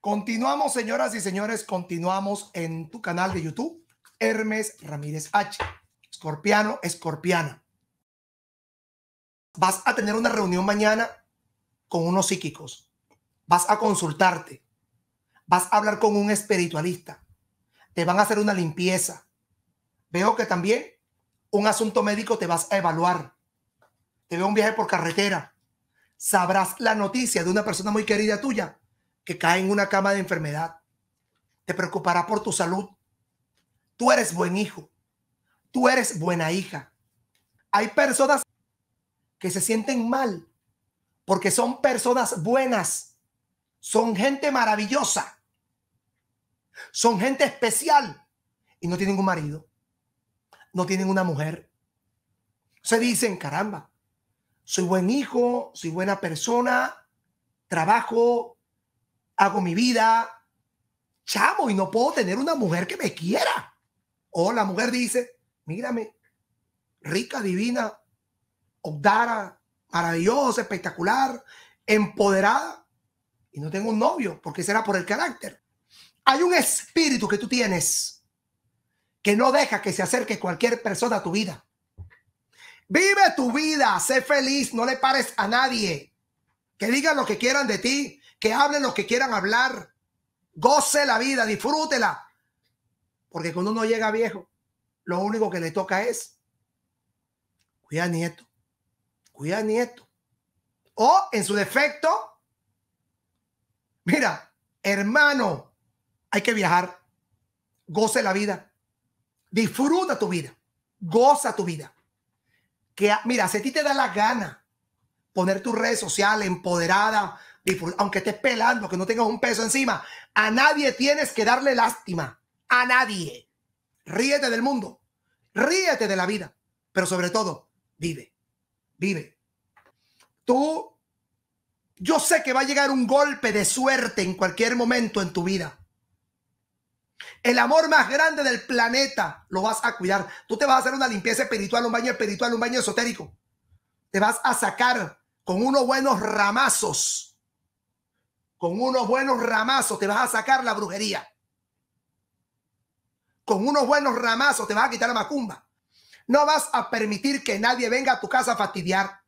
Continuamos, señoras y señores, continuamos en tu canal de YouTube, Hermes Ramírez H. Escorpiano, escorpiana. Vas a tener una reunión mañana con unos psíquicos. Vas a consultarte. Vas a hablar con un espiritualista. Te van a hacer una limpieza. Veo que también un asunto médico te vas a evaluar. Te veo un viaje por carretera. Sabrás la noticia de una persona muy querida tuya que cae en una cama de enfermedad. Te preocupará por tu salud. Tú eres buen hijo. Tú eres buena hija. Hay personas que se sienten mal porque son personas buenas. Son gente maravillosa. Son gente especial y no tienen un marido. No tienen una mujer. Se dicen, caramba, soy buen hijo, soy buena persona, trabajo, hago mi vida, chamo, y no puedo tener una mujer que me quiera. O la mujer dice, mírame, rica, divina, obdara, maravillosa, espectacular, empoderada, y no tengo un novio, porque será por el carácter. Hay un espíritu que tú tienes que no deja que se acerque cualquier persona a tu vida. Vive tu vida, sé feliz, no le pares a nadie. Que digan lo que quieran de ti, que hablen los que quieran hablar, goce la vida, disfrútela. Porque cuando uno llega viejo, lo único que le toca es cuidar nieto, cuidar nieto. O en su defecto, mira, hermano, hay que viajar, goce la vida, disfruta tu vida, goza tu vida. Que mira, si a ti te da la gana poner tu red social empoderada, pues, aunque estés pelando, que no tengas un peso encima, a nadie tienes que darle lástima. A nadie. Ríete del mundo. Ríete de la vida. Pero sobre todo, vive. Vive. Tú, yo sé que va a llegar un golpe de suerte en cualquier momento en tu vida. El amor más grande del planeta lo vas a cuidar. Tú te vas a hacer una limpieza espiritual, un baño espiritual, un baño esotérico. Te vas a sacar con unos buenos ramazos con unos buenos ramazos te vas a sacar la brujería. Con unos buenos ramazos te vas a quitar la macumba. No vas a permitir que nadie venga a tu casa a fastidiar.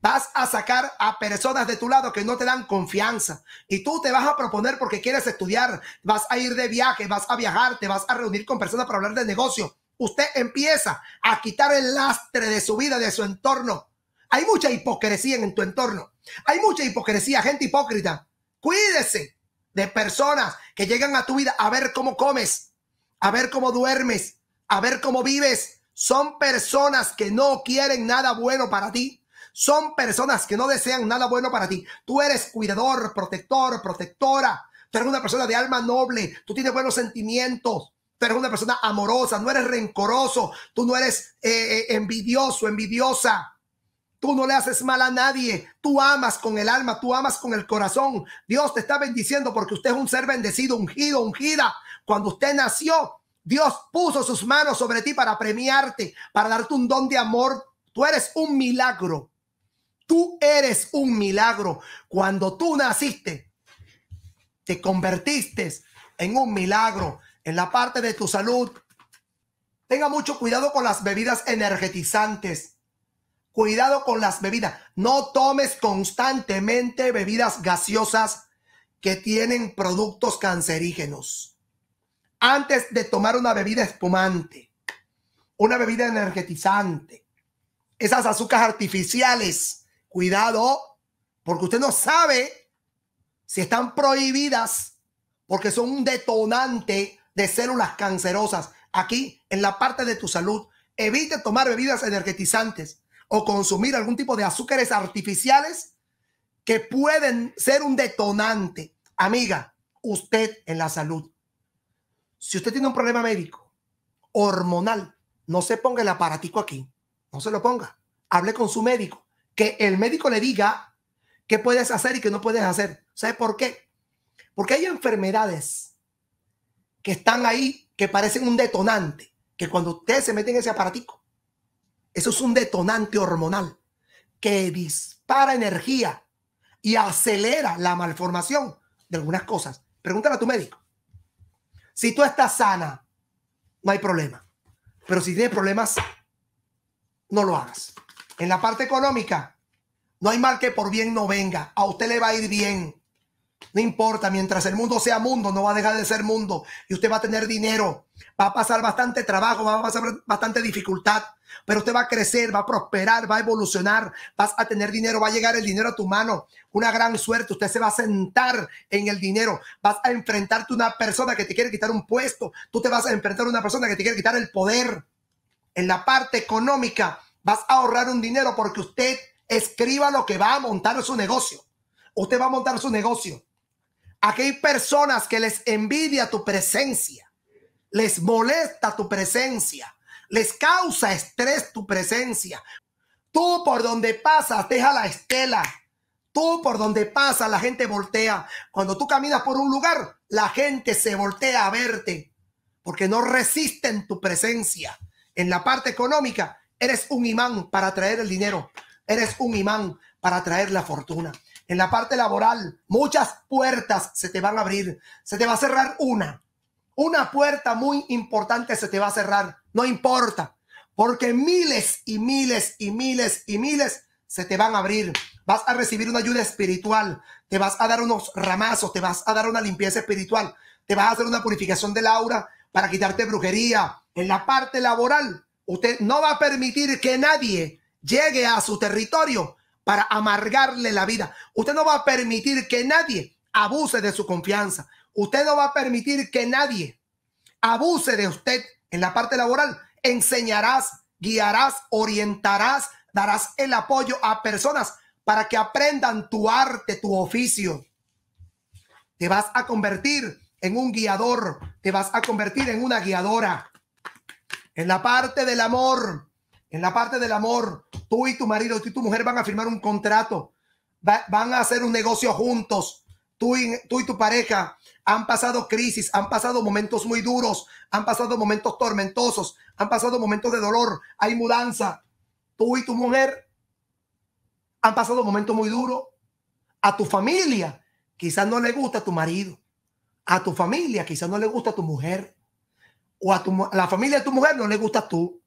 Vas a sacar a personas de tu lado que no te dan confianza. Y tú te vas a proponer porque quieres estudiar, vas a ir de viaje, vas a viajar, te vas a reunir con personas para hablar de negocio. Usted empieza a quitar el lastre de su vida, de su entorno. Hay mucha hipocresía en tu entorno. Hay mucha hipocresía, gente hipócrita. Cuídese de personas que llegan a tu vida a ver cómo comes, a ver cómo duermes, a ver cómo vives. Son personas que no quieren nada bueno para ti. Son personas que no desean nada bueno para ti. Tú eres cuidador, protector, protectora. Tú eres una persona de alma noble. Tú tienes buenos sentimientos. Tú eres una persona amorosa. No eres rencoroso. Tú no eres eh, eh, envidioso, envidiosa. Tú no le haces mal a nadie. Tú amas con el alma, tú amas con el corazón. Dios te está bendiciendo porque usted es un ser bendecido, ungido, ungida. Cuando usted nació, Dios puso sus manos sobre ti para premiarte, para darte un don de amor. Tú eres un milagro. Tú eres un milagro. Cuando tú naciste, te convertiste en un milagro en la parte de tu salud. Tenga mucho cuidado con las bebidas energetizantes. Cuidado con las bebidas. No tomes constantemente bebidas gaseosas que tienen productos cancerígenos. Antes de tomar una bebida espumante, una bebida energetizante, esas azúcares artificiales, cuidado, porque usted no sabe si están prohibidas porque son un detonante de células cancerosas. Aquí, en la parte de tu salud, evite tomar bebidas energetizantes o consumir algún tipo de azúcares artificiales que pueden ser un detonante. Amiga, usted en la salud, si usted tiene un problema médico, hormonal, no se ponga el aparatico aquí, no se lo ponga. Hable con su médico, que el médico le diga qué puedes hacer y qué no puedes hacer. ¿Sabe por qué? Porque hay enfermedades que están ahí que parecen un detonante, que cuando usted se mete en ese aparatico, eso es un detonante hormonal que dispara energía y acelera la malformación de algunas cosas. Pregúntale a tu médico. Si tú estás sana, no hay problema. Pero si tienes problemas, no lo hagas. En la parte económica, no hay mal que por bien no venga. A usted le va a ir bien. No importa, mientras el mundo sea mundo, no va a dejar de ser mundo. Y usted va a tener dinero, va a pasar bastante trabajo, va a pasar bastante dificultad, pero usted va a crecer, va a prosperar, va a evolucionar, vas a tener dinero, va a llegar el dinero a tu mano. Una gran suerte, usted se va a sentar en el dinero, vas a enfrentarte a una persona que te quiere quitar un puesto, tú te vas a enfrentar a una persona que te quiere quitar el poder. En la parte económica, vas a ahorrar un dinero porque usted escriba lo que va a montar su negocio. Usted va a montar su negocio Aquí hay personas que les envidia tu presencia, les molesta tu presencia, les causa estrés tu presencia. Tú por donde pasas, deja la estela. Tú por donde pasas, la gente voltea. Cuando tú caminas por un lugar, la gente se voltea a verte porque no resisten tu presencia. En la parte económica, eres un imán para traer el dinero. Eres un imán para traer la fortuna en la parte laboral, muchas puertas se te van a abrir, se te va a cerrar una. Una puerta muy importante se te va a cerrar, no importa, porque miles y miles y miles y miles se te van a abrir. Vas a recibir una ayuda espiritual, te vas a dar unos ramazos, te vas a dar una limpieza espiritual, te vas a hacer una purificación del aura para quitarte brujería. En la parte laboral, usted no va a permitir que nadie llegue a su territorio para amargarle la vida. Usted no va a permitir que nadie abuse de su confianza. Usted no va a permitir que nadie abuse de usted en la parte laboral. Enseñarás, guiarás, orientarás, darás el apoyo a personas para que aprendan tu arte, tu oficio. Te vas a convertir en un guiador, te vas a convertir en una guiadora. En la parte del amor, en la parte del amor, tú y tu marido, y tu mujer van a firmar un contrato, van a hacer un negocio juntos, tú y, tu pareja han pasado crisis, han pasado momentos muy duros, han pasado momentos tormentosos, han pasado momentos de dolor, hay mudanza, tú y tu mujer han pasado momentos muy duros, a tu familia quizás no le gusta tu marido, a tu familia quizás no le gusta tu mujer, o a, tu, la familia de tu mujer no le gusta tú,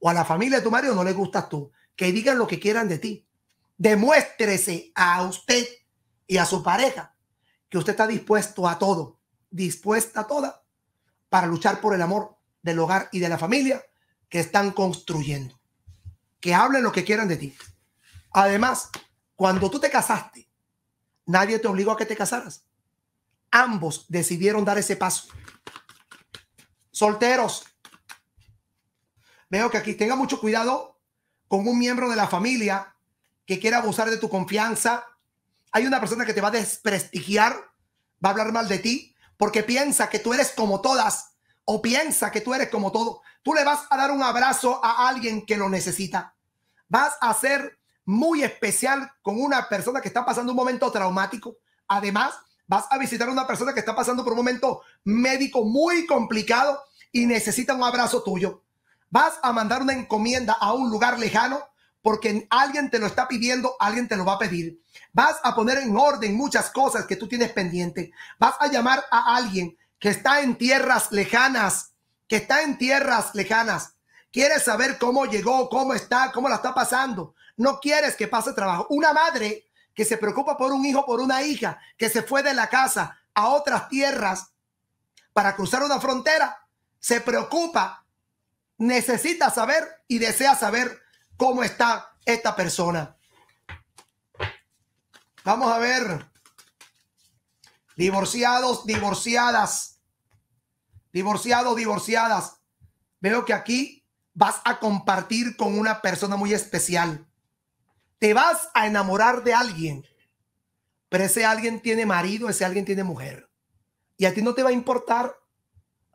o a la familia de tu marido no le gusta tú que digan lo que quieran de ti. Demuéstrese a usted y a su pareja que usted está dispuesto a todo, dispuesta a toda, para luchar por el amor del hogar y de la familia que están construyendo. Que hablen lo que quieran de ti. Además, cuando tú te casaste, nadie te obligó a que te casaras. Ambos decidieron dar ese paso. Solteros, veo que aquí tenga mucho cuidado con un miembro de la familia que quiera abusar de tu confianza. Hay una persona que te va a desprestigiar, va a hablar mal de ti, porque piensa que tú eres como todas o piensa que tú eres como todo. Tú le vas a dar un abrazo a alguien que lo necesita. Vas a ser muy especial con una persona que está pasando un momento traumático. Además, vas a visitar a una persona que está pasando por un momento médico muy complicado y necesita un abrazo tuyo. Vas a mandar una encomienda a un lugar lejano porque alguien te lo está pidiendo, alguien te lo va a pedir. Vas a poner en orden muchas cosas que tú tienes pendiente. Vas a llamar a alguien que está en tierras lejanas, que está en tierras lejanas. Quieres saber cómo llegó, cómo está, cómo la está pasando. No quieres que pase trabajo. Una madre que se preocupa por un hijo, por una hija, que se fue de la casa a otras tierras para cruzar una frontera, se preocupa necesita saber y desea saber cómo está esta persona. Vamos a ver. Divorciados, divorciadas. Divorciados, divorciadas. Veo que aquí vas a compartir con una persona muy especial. Te vas a enamorar de alguien. Pero ese alguien tiene marido, ese alguien tiene mujer. Y a ti no te va a importar.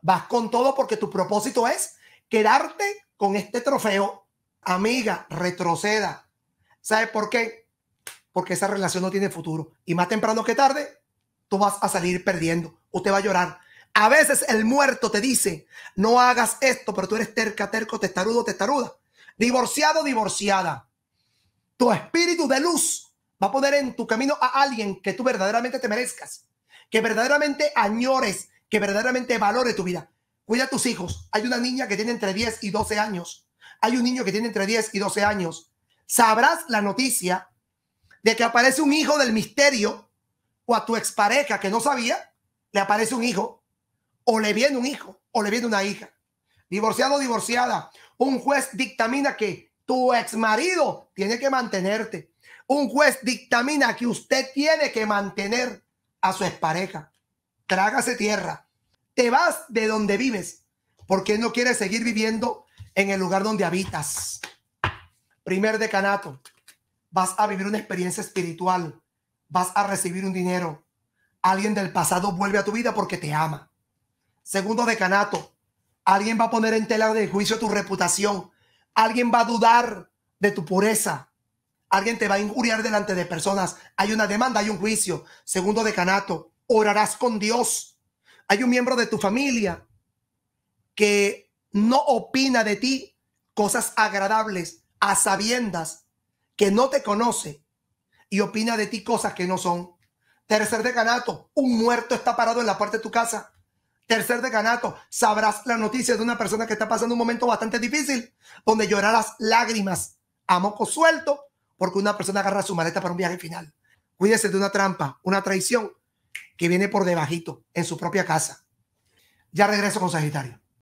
Vas con todo porque tu propósito es quedarte con este trofeo, amiga, retroceda. ¿Sabes por qué? Porque esa relación no tiene futuro. Y más temprano que tarde, tú vas a salir perdiendo. Usted va a llorar. A veces el muerto te dice, no hagas esto, pero tú eres terca, terco, testarudo, testaruda. Divorciado, divorciada. Tu espíritu de luz va a poner en tu camino a alguien que tú verdaderamente te merezcas, que verdaderamente añores, que verdaderamente valore tu vida. Cuida a tus hijos. Hay una niña que tiene entre 10 y 12 años. Hay un niño que tiene entre 10 y 12 años. Sabrás la noticia de que aparece un hijo del misterio o a tu expareja que no sabía, le aparece un hijo o le viene un hijo o le viene una hija. Divorciado o divorciada, un juez dictamina que tu ex marido tiene que mantenerte. Un juez dictamina que usted tiene que mantener a su expareja. Trágase tierra te vas de donde vives porque no quieres seguir viviendo en el lugar donde habitas. Primer decanato, vas a vivir una experiencia espiritual, vas a recibir un dinero. Alguien del pasado vuelve a tu vida porque te ama. Segundo decanato, alguien va a poner en tela de juicio tu reputación. Alguien va a dudar de tu pureza. Alguien te va a injuriar delante de personas. Hay una demanda, hay un juicio. Segundo decanato, orarás con Dios hay un miembro de tu familia que no opina de ti cosas agradables a sabiendas que no te conoce y opina de ti cosas que no son. Tercer ganato un muerto está parado en la puerta de tu casa. Tercer ganato sabrás la noticia de una persona que está pasando un momento bastante difícil, donde llorarás lágrimas a moco suelto porque una persona agarra su maleta para un viaje final. Cuídese de una trampa, una traición que viene por debajito en su propia casa. Ya regreso con Sagitario.